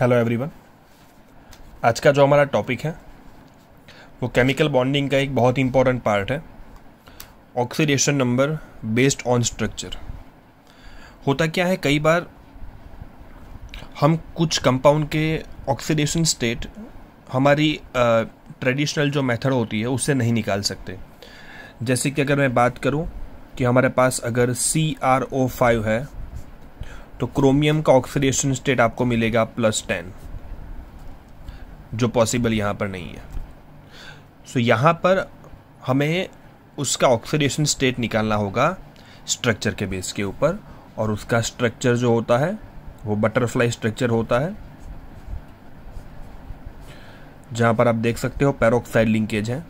hello everyone आज का जो हमारा टॉपिक है वो केमिकल बॉन्डिंग का एक बहुत इम्पोर्टेंट इम्पॉर्टेंट पार्ट है oxidation number based on structure होता क्या है कई बार हम कुछ कंपाउंड के ऑक्सीडेशन स्टेट हमारी ट्रेडिशनल जो मेथड होती है उससे नहीं निकाल सकते जैसे कि अगर मैं बात करूं कि हमारे पास अगर सी आर ओ फाइव है तो क्रोमियम का ऑक्सीडेशन स्टेट आपको मिलेगा प्लस टेन जो पॉसिबल यहां पर नहीं है सो so, यहां पर हमें उसका ऑक्सीडेशन स्टेट निकालना होगा स्ट्रक्चर के बेस के ऊपर और उसका स्ट्रक्चर जो होता है वो बटरफ्लाई स्ट्रक्चर होता है जहां पर आप देख सकते हो पैरोक्साइड लिंकेज है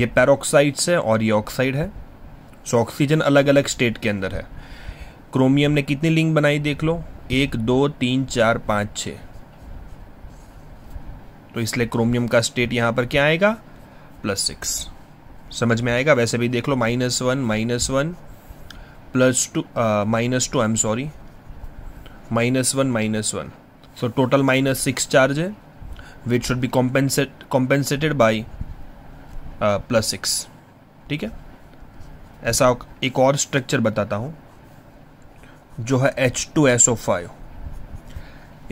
ये पैरोक्साइड्स है और ये ऑक्साइड है सो ऑक्सीजन अलग अलग स्टेट के अंदर है क्रोमियम ने कितनी लिंक बनाई देख लो एक दो तीन चार पाँच छ तो इसलिए क्रोमियम का स्टेट यहाँ पर क्या आएगा प्लस सिक्स समझ में आएगा वैसे भी देख लो minus one minus one plus two minus two I am sorry minus one minus one so total minus six charge है which should be compensate compensated by plus six ठीक है ऐसा एक और स्ट्रक्चर बताता हूँ जो है H two S O five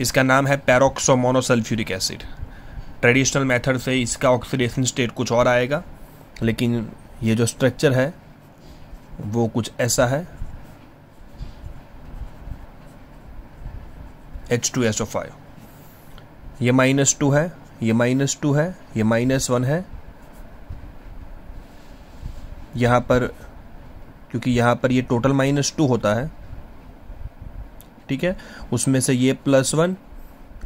इसका नाम है पैरोक्सोमोनोसल्फ्यूरिक एसिड ट्रेडिशनल मेथड से इसका ऑक्सीडेशन स्टेट कुछ और आएगा लेकिन ये जो स्ट्रक्चर है वो कुछ ऐसा है H two S O five ये माइनस टू है ये माइनस टू है ये माइनस वन है यहाँ पर क्योंकि यहाँ पर ये टोटल माइनस टू होता है ठीक है उसमें से ये प्लस वन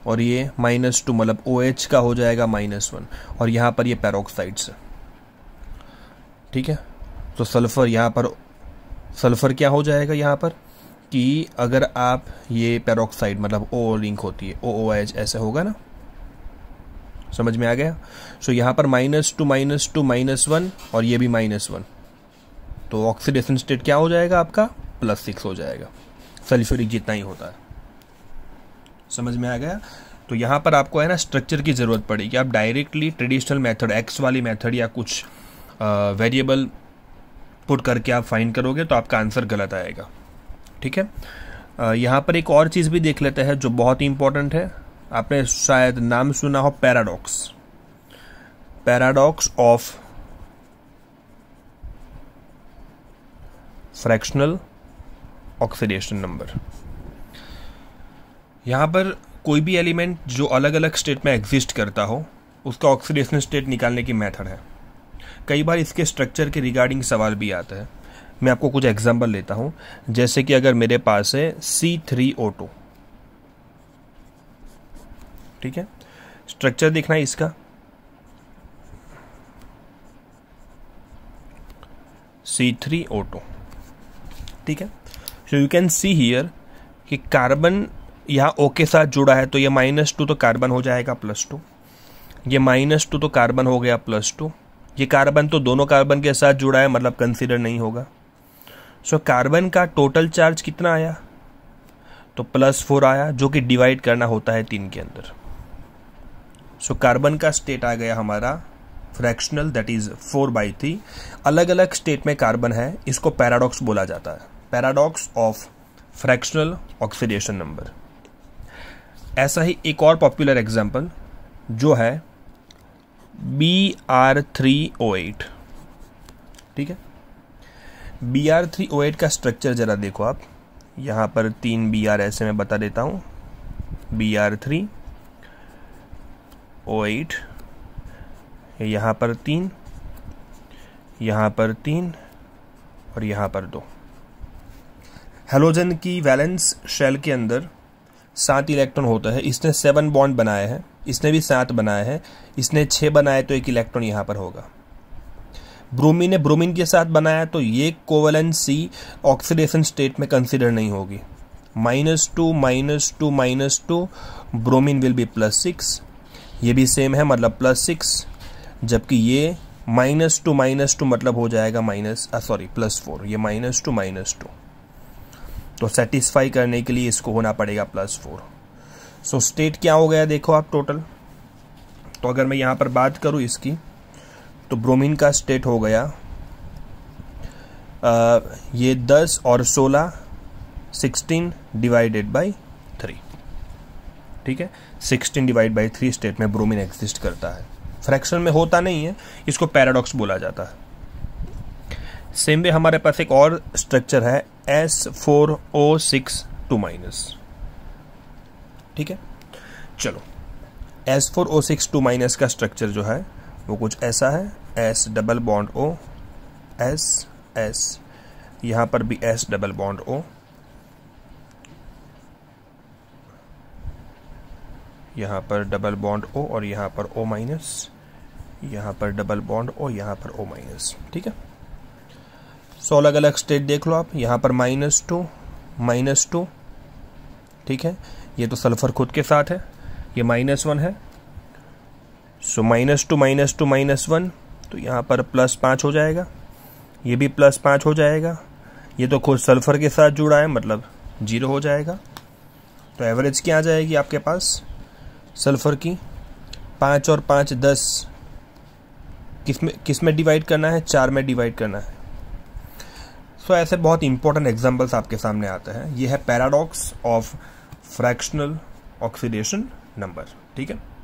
और ये माइनस टू मतलब ओ OH का हो जाएगा माइनस वन और यहाँ पर ये पैरोक्साइड्स से ठीक है तो सल्फ़र यहाँ पर सल्फ़र क्या हो जाएगा यहाँ पर कि अगर आप ये पैरोक्साइड मतलब ओ लिंक होती है ओ ओ एच ऐसे होगा ना समझ में आ गया सो so, यहाँ पर minus two minus two minus one और ये भी माइनस वन तो ऑक्सीडेशन स्टेट क्या हो जाएगा आपका प्लस सिक्स हो जाएगा सल्फ्यूरिक जितना ही होता है समझ में आ गया तो यहाँ पर आपको है ना स्ट्रक्चर की ज़रूरत पड़ेगी आप डायरेक्टली ट्रेडिशनल मेथड एक्स वाली मेथड या कुछ वेरिएबल पुट करके आप फाइंड करोगे तो आपका आंसर गलत आएगा ठीक है यहाँ पर एक और चीज़ भी देख लेते हैं जो बहुत ही इंपॉर्टेंट है आपने शायद नाम सुना हो paradox paradox of fractional oxidation number यहाँ पर कोई भी एलिमेंट जो अलग अलग स्टेट में एग्जिस्ट करता हो उसका ऑक्सीडेशन स्टेट निकालने की मेथड है कई बार इसके स्ट्रक्चर के रिगार्डिंग सवाल भी आता है मैं आपको कुछ एग्जाम्पल लेता हूँ जैसे कि अगर मेरे पास है सी थ्री ओटो ठीक है स्ट्रक्चर देखना है इसका सी थ्री ओटो ठीक है so you can see here कि कार्बन यहाँ ओ के साथ जुड़ा है तो ये माइनस टू तो कार्बन हो जाएगा प्लस टू ये माइनस टू तो कार्बन हो गया प्लस टू ये कार्बन तो दोनों कार्बन के साथ जुड़ा है मतलब कंसिडर नहीं होगा सो so, कार्बन का टोटल चार्ज कितना आया तो प्लस फोर आया जो कि डिवाइड करना होता है तीन के अंदर सो so, कार्बन का स्टेट आ गया हमारा fractional that is four by three अलग अलग स्टेट में कार्बन है इसको पैराडॉक्स बोला जाता है paradox of fractional oxidation number ऐसा ही एक और पॉपुलर एग्जाम्पल जो है B R three O eight ठीक है B R three O eight का स्ट्रक्चर ज़रा देखो आप यहाँ पर तीन बी आर ऐसे में बता देता हूँ B R three O eight यहाँ पर तीन यहाँ पर तीन और यहाँ पर दो हेलोजन की वैलेंस शेल के अंदर सात इलेक्ट्रॉन होता है इसने सेवन बॉन्ड बनाए हैं इसने भी सात बनाए हैं इसने छः बनाए तो एक इलेक्ट्रॉन यहाँ पर होगा ब्रोमीन ने ब्रोमीन के साथ बनाया तो ये कोवलन सी ऑक्सीडेशन स्टेट में कंसिडर नहीं होगी minus two minus two minus two bromine will be plus six ये भी सेम है मतलब प्लस सिक्स जबकि ये माइनस टू माइनस टू मतलब हो जाएगा माइनस सॉरी प्लस फोर ये माइनस टू माइनस टू तो सेटिस्फाई करने के लिए इसको होना पड़ेगा प्लस फोर सो स्टेट क्या हो गया देखो आप टोटल तो अगर मैं यहाँ पर बात करूँ इसकी तो ब्रोमीन का स्टेट हो गया आ, ये दस और सोलह सिक्सटीन डिवाइडेड बाई थ्री ठीक है sixteen divide by three state में ब्रोमीन एग्जिस्ट करता है फ्रैक्शन में होता नहीं है इसको पैराडॉक्स बोला जाता है सेम वे हमारे पास एक और स्ट्रक्चर है S four O six two minus ठीक है चलो S four O six two minus का स्ट्रक्चर जो है वो कुछ ऐसा है S double bond O S S यहां पर भी एस डबल बॉन्ड ओ यहां पर डबल बॉन्ड ओ और यहां पर ओ माइनस यहां पर डबल बॉन्ड ओ यहां पर ओ माइनस ठीक है सौ अलग अलग स्टेट देख लो आप यहाँ पर माइनस टू माइनस टू ठीक है ये तो सल्फर खुद के साथ है ये माइनस वन है so minus two minus two minus one तो यहाँ पर प्लस पाँच हो जाएगा ये भी प्लस पाँच हो जाएगा ये तो खुद सल्फर के साथ जुड़ा है मतलब जीरो हो जाएगा तो एवरेज क्या आ जाएगी आपके पास सल्फर की पाँच और पाँच दस किस में किस में डिवाइड करना है चार में डिवाइड करना है सो ऐसे बहुत इंपॉर्टेंट एग्जाम्पल्स आपके सामने आते हैं ये है paradox of fractional oxidation number ठीक है